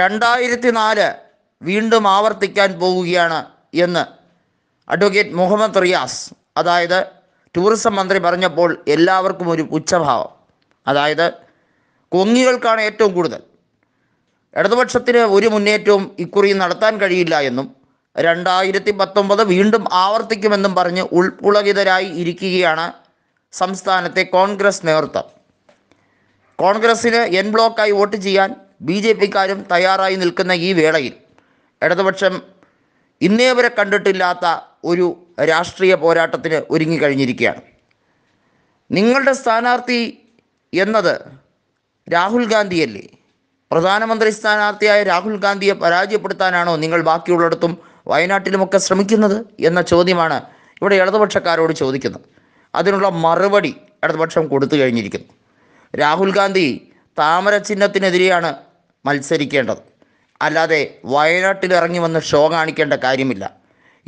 രണ്ടായിരത്തി നാല് വീണ്ടും ആവർത്തിക്കാൻ പോവുകയാണ് എന്ന് അഡ്വക്കേറ്റ് മുഹമ്മദ് റിയാസ് അതായത് ടൂറിസം മന്ത്രി പറഞ്ഞപ്പോൾ എല്ലാവർക്കും ഒരു ഉച്ചഭാവം അതായത് കൊങ്ങികൾക്കാണ് ഏറ്റവും കൂടുതൽ ഇടതുപക്ഷത്തിന് ഒരു മുന്നേറ്റവും ഇക്കുറി നടത്താൻ കഴിയില്ല എന്നും രണ്ടായിരത്തി പത്തൊമ്പത് വീണ്ടും ആവർത്തിക്കുമെന്നും പറഞ്ഞ് ഉൾപുളകിതരായി ഇരിക്കുകയാണ് സംസ്ഥാനത്തെ കോൺഗ്രസ് നേതൃത്വം കോൺഗ്രസ്സിന് എൻ ബ്ലോക്കായി വോട്ട് ചെയ്യാൻ ബി ജെ പിക്കാരും തയ്യാറായി നിൽക്കുന്ന ഈ വേളയിൽ ഇടതുപക്ഷം ഇന്നേ വരെ കണ്ടിട്ടില്ലാത്ത ഒരു രാഷ്ട്രീയ പോരാട്ടത്തിന് ഒരുങ്ങിക്കഴിഞ്ഞിരിക്കുകയാണ് നിങ്ങളുടെ സ്ഥാനാർത്ഥി എന്നത് രാഹുൽ ഗാന്ധിയല്ലേ പ്രധാനമന്ത്രി സ്ഥാനാർത്ഥിയായ രാഹുൽ ഗാന്ധിയെ പരാജയപ്പെടുത്താനാണോ നിങ്ങൾ ബാക്കിയുള്ളിടത്തും വയനാട്ടിലുമൊക്കെ ശ്രമിക്കുന്നത് എന്ന ചോദ്യമാണ് ഇവിടെ ഇടതുപക്ഷക്കാരോട് ചോദിക്കുന്നത് അതിനുള്ള മറുപടി ഇടതുപക്ഷം കൊടുത്തു കഴിഞ്ഞിരിക്കുന്നു രാഹുൽ ഗാന്ധി താമര ചിഹ്നത്തിനെതിരെയാണ് മത്സരിക്കേണ്ടത് അല്ലാതെ വയനാട്ടിൽ ഇറങ്ങി വന്ന് ഷോ കാണിക്കേണ്ട കാര്യമില്ല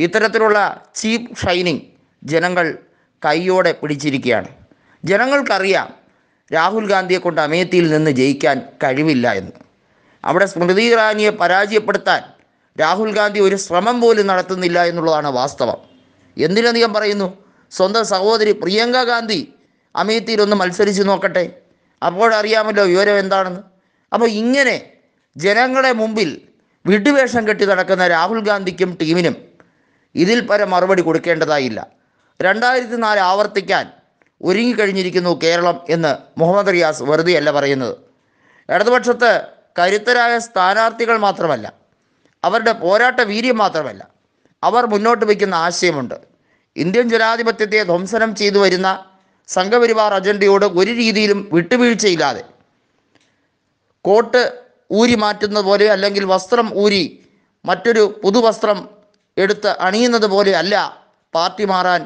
ഇത്തരത്തിലുള്ള ചീപ്പ് ഷൈനിങ് ജനങ്ങൾ കൈയോടെ പിടിച്ചിരിക്കുകയാണ് ജനങ്ങൾക്കറിയാം രാഹുൽ ഗാന്ധിയെ കൊണ്ട് അമേത്തിയിൽ നിന്ന് ജയിക്കാൻ കഴിവില്ല എന്ന് അവിടെ സ്മൃതി ഇറാനിയെ പരാജയപ്പെടുത്താൻ രാഹുൽ ഗാന്ധി ഒരു ശ്രമം പോലും നടത്തുന്നില്ല എന്നുള്ളതാണ് വാസ്തവം എന്തിനധികം പറയുന്നു സ്വന്തം സഹോദരി പ്രിയങ്ക ഗാന്ധി അമേത്തിയിൽ ഒന്ന് മത്സരിച്ച് നോക്കട്ടെ അപ്പോഴറിയാമല്ലോ വിവരം എന്താണെന്ന് അപ്പോൾ ഇങ്ങനെ ജനങ്ങളുടെ മുമ്പിൽ വിട്ടുവേഷം കെട്ടി നടക്കുന്ന രാഹുൽ ഗാന്ധിക്കും ടീമിനും ഇതിൽ പരം മറുപടി കൊടുക്കേണ്ടതായില്ല രണ്ടായിരത്തി നാല് ആവർത്തിക്കാൻ ഒരുങ്ങിക്കഴിഞ്ഞിരിക്കുന്നു കേരളം എന്ന് മുഹമ്മദ് റിയാസ് വെറുതെ അല്ല പറയുന്നത് ഇടതുപക്ഷത്ത് കരുത്തരായ സ്ഥാനാർത്ഥികൾ മാത്രമല്ല അവരുടെ പോരാട്ട വീര്യം മാത്രമല്ല അവർ മുന്നോട്ട് വയ്ക്കുന്ന ആശയമുണ്ട് ഇന്ത്യൻ ജനാധിപത്യത്തെ ധ്വംസനം ചെയ്തു വരുന്ന സംഘപരിവാർ അജണ്ടയോട് ഒരു രീതിയിലും വിട്ടുവീഴ്ചയില്ലാതെ കോട്ട് ഊരി മാറ്റുന്നത് പോലെ അല്ലെങ്കിൽ വസ്ത്രം ഊരി മറ്റൊരു പുതുവസ്ത്രം എടുത്ത് അണിയുന്നത് പോലെ അല്ല പാർട്ടി മാറാൻ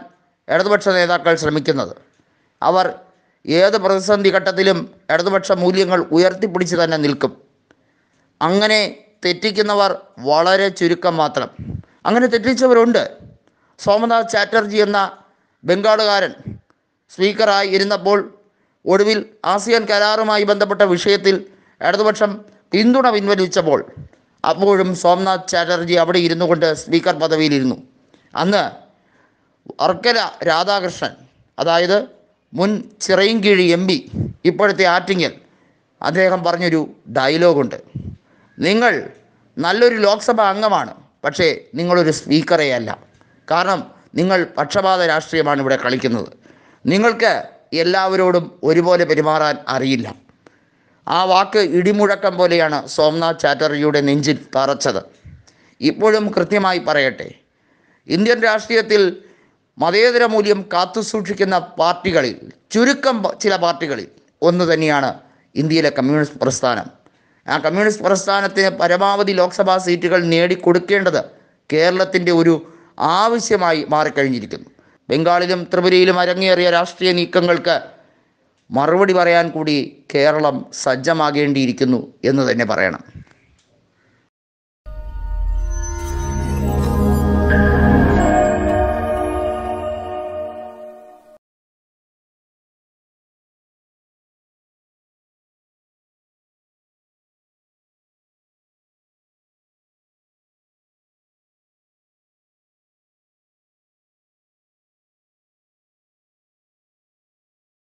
ഇടതുപക്ഷ നേതാക്കൾ ശ്രമിക്കുന്നത് അവർ ഏത് പ്രതിസന്ധി ഘട്ടത്തിലും ഇടതുപക്ഷ മൂല്യങ്ങൾ ഉയർത്തിപ്പിടിച്ച് തന്നെ നിൽക്കും അങ്ങനെ തെറ്റിക്കുന്നവർ വളരെ ചുരുക്കം മാത്രം അങ്ങനെ തെറ്റിച്ചവരുണ്ട് സോമനാഥ് ചാറ്റർജി എന്ന ബംഗാളുകാരൻ സ്പീക്കറായി ഇരുന്നപ്പോൾ ഒടുവിൽ ആസിയാൻ കരാറുമായി ബന്ധപ്പെട്ട വിഷയത്തിൽ ഇടതുപക്ഷം പിന്തുണ പിൻവലിച്ചപ്പോൾ അപ്പോഴും സോംനാഥ് ചാറ്റർജി അവിടെ ഇരുന്നു കൊണ്ട് സ്പീക്കർ പദവിയിലിരുന്നു അന്ന് വർക്കല രാധാകൃഷ്ണൻ അതായത് മുൻ ചിറയിൻകീഴി എം പി ഇപ്പോഴത്തെ ആറ്റിങ്ങൽ അദ്ദേഹം പറഞ്ഞൊരു ഡയലോഗുണ്ട് നിങ്ങൾ നല്ലൊരു ലോക്സഭാ അംഗമാണ് പക്ഷേ നിങ്ങളൊരു സ്പീക്കറേ അല്ല കാരണം നിങ്ങൾ പക്ഷപാത രാഷ്ട്രീയമാണ് ഇവിടെ കളിക്കുന്നത് നിങ്ങൾക്ക് എല്ലാവരോടും ഒരുപോലെ പെരുമാറാൻ അറിയില്ല ആ വാക്ക് ഇടിമുഴക്കം പോലെയാണ് സോംനാഥ് ചാറ്റർജിയുടെ നെഞ്ചിൽ തറച്ചത് ഇപ്പോഴും കൃത്യമായി പറയട്ടെ ഇന്ത്യൻ രാഷ്ട്രീയത്തിൽ മതേതര മൂല്യം കാത്തുസൂക്ഷിക്കുന്ന പാർട്ടികളിൽ ചുരുക്കം ചില പാർട്ടികളിൽ ഒന്ന് തന്നെയാണ് ഇന്ത്യയിലെ കമ്മ്യൂണിസ്റ്റ് പ്രസ്ഥാനം ആ കമ്മ്യൂണിസ്റ്റ് പ്രസ്ഥാനത്തിന് പരമാവധി ലോക്സഭാ സീറ്റുകൾ നേടിക്കൊടുക്കേണ്ടത് കേരളത്തിൻ്റെ ഒരു ആവശ്യമായി മാറിക്കഴിഞ്ഞിരിക്കുന്നു ബംഗാളിലും ത്രിപുരയിലും അരങ്ങേറിയ രാഷ്ട്രീയ നീക്കങ്ങൾക്ക് മറുപടി പറയാൻ കൂടി കേരളം സജ്ജമാകേണ്ടിയിരിക്കുന്നു എന്ന് തന്നെ പറയണം